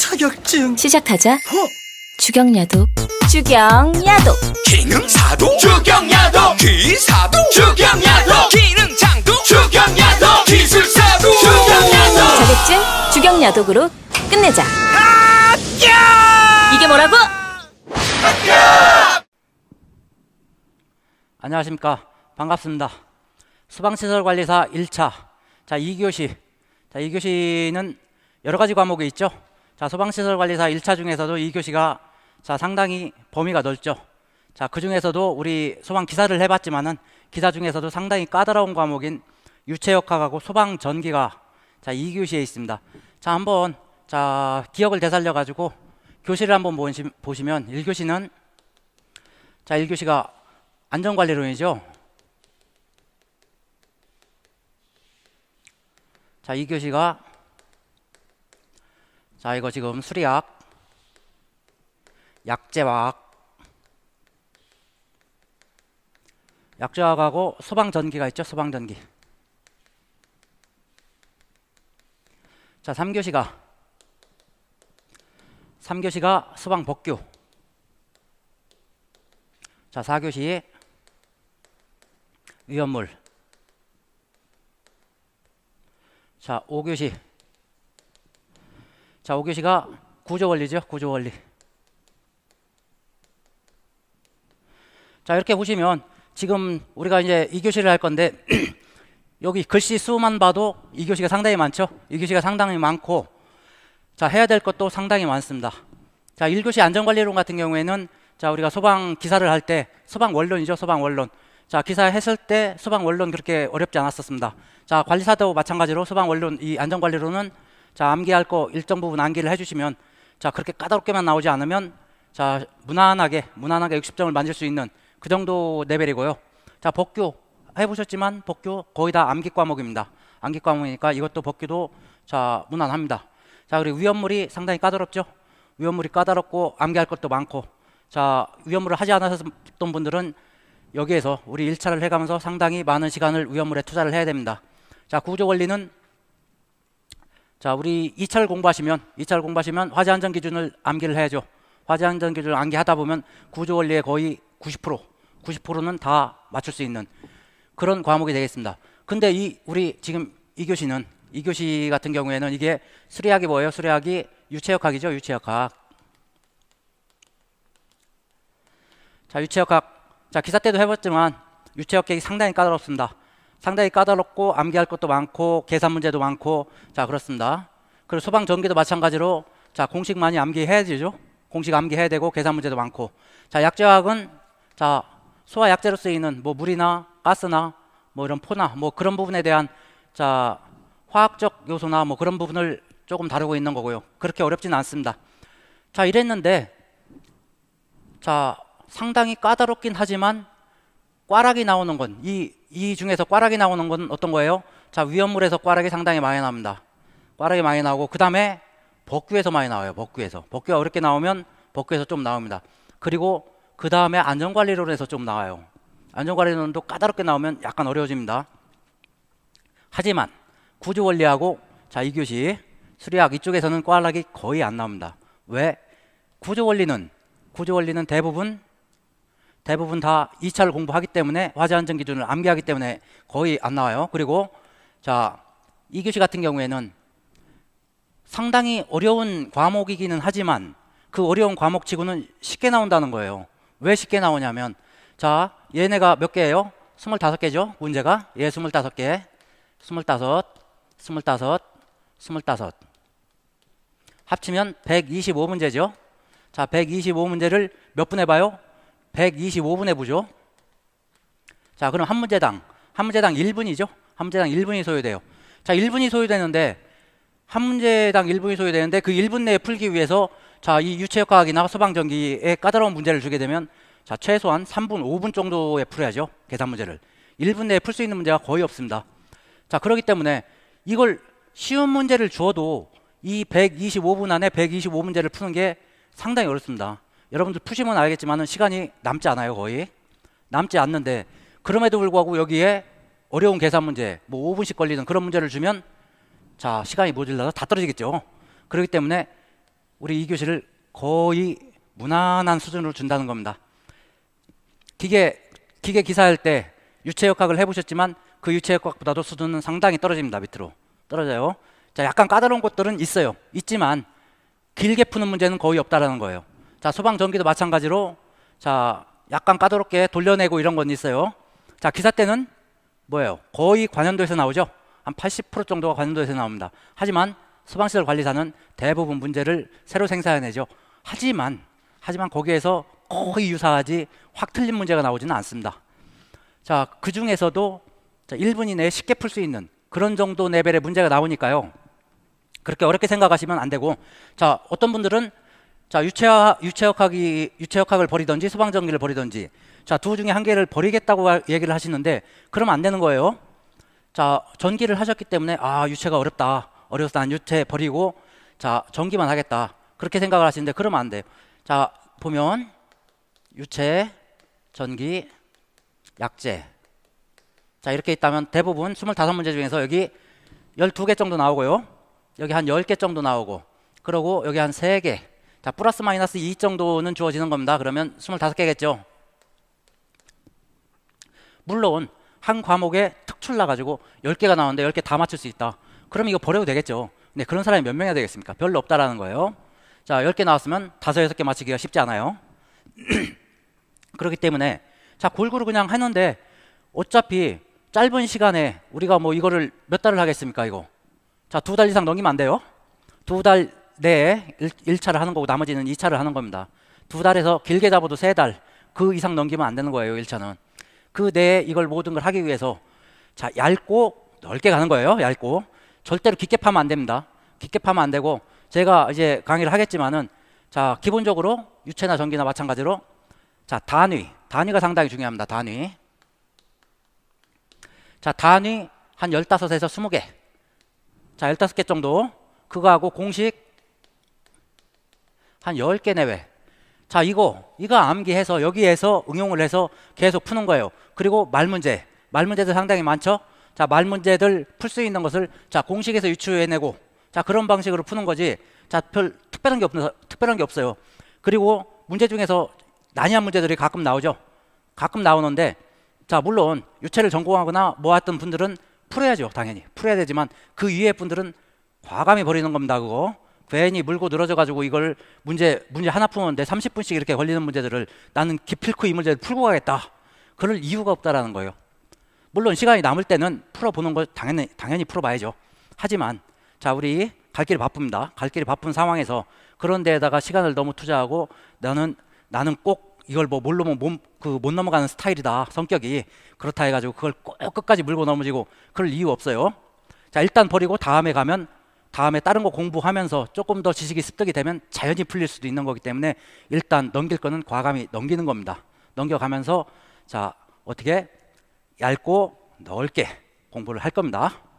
자격증 시작하자 허! 어? 주경야독 주경야독 기능사도 주경야독 기사도 주경야독 기능장도 주경야독 기술사도 주경야독 자격증 주경야독으로 끝내자 합격! 이게 뭐라고? 합격! 안녕하십니까 반갑습니다 소방시설관리사 1차 자 2교시 자 2교시는 여러 가지 과목이 있죠 자, 소방시설 관리사 1차 중에서도 이 교시가 자, 상당히 범위가 넓죠. 자, 그 중에서도 우리 소방 기사를 해봤지만은 기사 중에서도 상당히 까다로운 과목인 유체역학하고 소방 전기가 자, 이 교시에 있습니다. 자, 한번 자, 기억을 되살려 가지고 교실을 한번 보시, 면 1교시는 자, 1교시가 안전관리론이죠. 자, 2교시가 자, 이거 지금 수리학, 약제학약제학하고 소방전기가 있죠, 소방전기. 자, 3교시가 3교시가 소방복규. 자, 4교시 위험물. 자, 5교시 자, 오교시가 구조 원리죠. 구조 원리. 자, 이렇게 보시면 지금 우리가 이제 2교시를 할 건데 여기 글씨 수만 봐도 2교시가 상당히 많죠. 2교시가 상당히 많고 자, 해야 될 것도 상당히 많습니다. 자, 1교시 안전관리론 같은 경우에는 자, 우리가 소방 기사를 할 때 소방 원론이죠. 소방 원론. 자, 기사 했을 때 소방 원론 그렇게 어렵지 않았었습니다. 자, 관리사도 마찬가지로 소방 원론 이 안전관리론은 자, 암기할 거 일정 부분 암기를 해주시면 자, 그렇게 까다롭게만 나오지 않으면 자, 무난하게, 무난하게 60점을 만질 수 있는 그 정도 레벨이고요. 자, 복교 해보셨지만 복교 거의 다 암기 과목입니다. 암기 과목이니까 이것도 복교도 자, 무난합니다. 자, 그리고 위험물이 상당히 까다롭죠? 위험물이 까다롭고 암기할 것도 많고 자, 위험물을 하지 않았던 분들은 여기에서 우리 1차를 해가면서 상당히 많은 시간을 위험물에 투자를 해야 됩니다. 자, 구조 원리는 자, 우리 2차를 공부하시면 2차를 공부하시면 화재 안전 기준을 암기를 해야죠. 화재 안전 기준을 암기하다 보면 구조 원리의 거의 90% 90%는 다 맞출 수 있는 그런 과목이 되겠습니다. 근데 이 우리 지금 이 교시는 이 교시 같은 경우에는 이게 수리학이 뭐예요? 수리학이 유체역학이죠. 유체역학. 자, 유체역학. 자, 기사 때도 해봤지만 유체역학이 상당히 까다롭습니다. 상당히 까다롭고 암기할 것도 많고 계산 문제도 많고 자 그렇습니다. 그리고 소방 전기도 마찬가지로 자 공식 많이 암기해야 되죠. 공식 암기해야 되고 계산 문제도 많고 자 약제화학은 자 소화 약재로 쓰이는 뭐 물이나 가스나 뭐 이런 포나 뭐 그런 부분에 대한 자 화학적 요소나 뭐 그런 부분을 조금 다루고 있는 거고요. 그렇게 어렵지는 않습니다. 자 이랬는데 자 상당히 까다롭긴 하지만 꽈락이 나오는 건, 이, 이 중에서 꽈락이 나오는 건 어떤 거예요? 자, 위험물에서 꽈락이 상당히 많이 나옵니다. 꽈락이 많이 나오고, 그 다음에 벗규에서 많이 나와요. 벗규에서. 벗규가 어렵게 나오면 벗규에서 좀 나옵니다. 그리고 그 다음에 안전관리론에서 좀 나와요. 안전관리론도 까다롭게 나오면 약간 어려워집니다. 하지만 구조원리하고 자, 이교시 수리학 이쪽에서는 꽈락이 거의 안 나옵니다. 왜? 구조원리는, 구조원리는 대부분 대부분 다 2차를 공부하기 때문에 화재 안전 기준을 암기하기 때문에 거의 안 나와요. 그리고 자, 이교시 같은 경우에는 상당히 어려운 과목이기는 하지만 그 어려운 과목치고는 쉽게 나온다는 거예요. 왜 쉽게 나오냐면 자, 얘네가 몇 개예요? 25개죠. 문제가. 얘 25개. 25, 25, 25. 합치면 125문제죠. 자, 125문제를 몇분에봐요 125분의 부죠. 자, 그럼 한 문제당 한 문제당 1분이죠. 한 문제당 1분이 소요돼요. 자, 1분이 소요되는데 한 문제당 1분이 소요되는데 그 1분 내에 풀기 위해서 자, 이 유체역학이나 소방전기에 까다로운 문제를 주게 되면 자, 최소한 3분, 5분 정도에 풀어야죠. 계산 문제를. 1분 내에 풀 수 있는 문제가 거의 없습니다. 자, 그렇기 때문에 이걸 쉬운 문제를 주어도 이 125분 안에 125문제를 푸는 게 상당히 어렵습니다. 여러분들 푸시면 알겠지만 시간이 남지 않아요 거의 남지 않는데 그럼에도 불구하고 여기에 어려운 계산 문제 뭐 5분씩 걸리는 그런 문제를 주면 자 시간이 모질라서 다 떨어지겠죠 그렇기 때문에 우리 이교실을 거의 무난한 수준으로 준다는 겁니다 기계 기계 기사할 때 유체역학을 해보셨지만 그 유체역학보다도 수준은 상당히 떨어집니다 밑으로 떨어져요 자 약간 까다로운 것들은 있어요 있지만 길게 푸는 문제는 거의 없다라는 거예요 자, 소방 전기도 마찬가지로 자, 약간 까다롭게 돌려내고 이런 건 있어요. 자, 기사 때는 뭐예요? 거의 관현도에서 나오죠. 한 80% 정도가 관현도에서 나옵니다. 하지만 소방시설 관리사는 대부분 문제를 새로 생산해내죠. 하지만 하지만 거기에서 거의 유사하지 확 틀린 문제가 나오지는 않습니다. 자, 그 중에서도 1분 이내에 쉽게 풀 수 있는 그런 정도 레벨의 문제가 나오니까요. 그렇게 어렵게 생각하시면 안 되고, 자, 어떤 분들은 자, 유체화, 유체역학이, 유체역학을 버리든지 소방전기를 버리든지 자, 두 중에 한 개를 버리겠다고 얘기를 하시는데 그러면 안 되는 거예요. 자, 전기를 하셨기 때문에 아, 유체가 어렵다. 어려서 난 유체 버리고 자, 전기만 하겠다. 그렇게 생각을 하시는데 그러면 안 돼요. 자, 보면 유체, 전기, 약재. 자, 이렇게 있다면 대부분 25문제 중에서 여기 12개 정도 나오고요. 여기 한 10개 정도 나오고 그러고 여기 한 3개 자, 플러스 마이너스 2 정도는 주어지는 겁니다. 그러면 25개겠죠. 물론 한 과목에 특출 나가지고 10개가 나오는데 10개 다 맞출 수 있다. 그럼 이거 버려도 되겠죠. 근데 네, 그런 사람이 몇명이 되겠습니까? 별로 없다라는 거예요. 자, 10개 나왔으면 5, 6개 맞추기가 쉽지 않아요. 그렇기 때문에 자, 골고루 그냥 했는데 어차피 짧은 시간에 우리가 뭐 이거를 몇 달을 하겠습니까, 이거? 자, 두 달 이상 넘기면 안 돼요. 두달 내에 1, 차를 하는 거고 나머지는 2차를 하는 겁니다. 두 달에서 길게 잡아도 세 달, 그 이상 넘기면 안 되는 거예요, 1차는. 그 내에 이걸 모든 걸 하기 위해서 자, 얇고 넓게 가는 거예요, 얇고. 절대로 깊게 파면 안 됩니다. 깊게 파면 안 되고 제가 이제 강의를 하겠지만은 자, 기본적으로 유체나 전기나 마찬가지로 자, 단위. 단위가 상당히 중요합니다. 단위. 자, 단위 한 15에서 20개. 자, 15개 정도. 그거하고 공식 한 10개 내외. 자, 이거, 이거 암기해서 여기에서 응용을 해서 계속 푸는 거예요. 그리고 말 문제. 말 문제도 상당히 많죠? 자, 말 문제들 풀 수 있는 것을 자, 공식에서 유추해내고 자, 그런 방식으로 푸는 거지. 자, 별 특별한 게 없어요. 특별한 게 없어요. 그리고 문제 중에서 난이한 문제들이 가끔 나오죠. 가끔 나오는데 자, 물론 유체를 전공하거나 모았던 분들은 풀어야죠. 당연히. 풀어야 되지만 그 위에 분들은 과감히 버리는 겁니다. 그거. 괜히 물고 늘어져 가지고 이걸 문제 문제 하나 푸는데 30분씩 이렇게 걸리는 문제들을 나는 기필코 이 문제를 풀고 가겠다. 그럴 이유가 없다라는 거예요. 물론 시간이 남을 때는 풀어보는 걸 당연히 당연히 풀어봐야죠. 하지만 자 우리 갈 길이 바쁩니다. 갈 길이 바쁜 상황에서 그런 데에다가 시간을 너무 투자하고 나는 나는 꼭 이걸 뭐뭘면 뭐 그 못그못 넘어가는 스타일이다 성격이 그렇다 해가지고 그걸 꼭 끝까지 물고 넘어지고 그럴 이유 없어요. 자 일단 버리고 다음에 가면 다음에 다른 거 공부하면서 조금 더 지식이 습득이 되면 자연히 풀릴 수도 있는 거기 때문에 일단 넘길 거는 과감히 넘기는 겁니다. 넘겨가면서 자 어떻게 얇고 넓게 공부를 할 겁니다.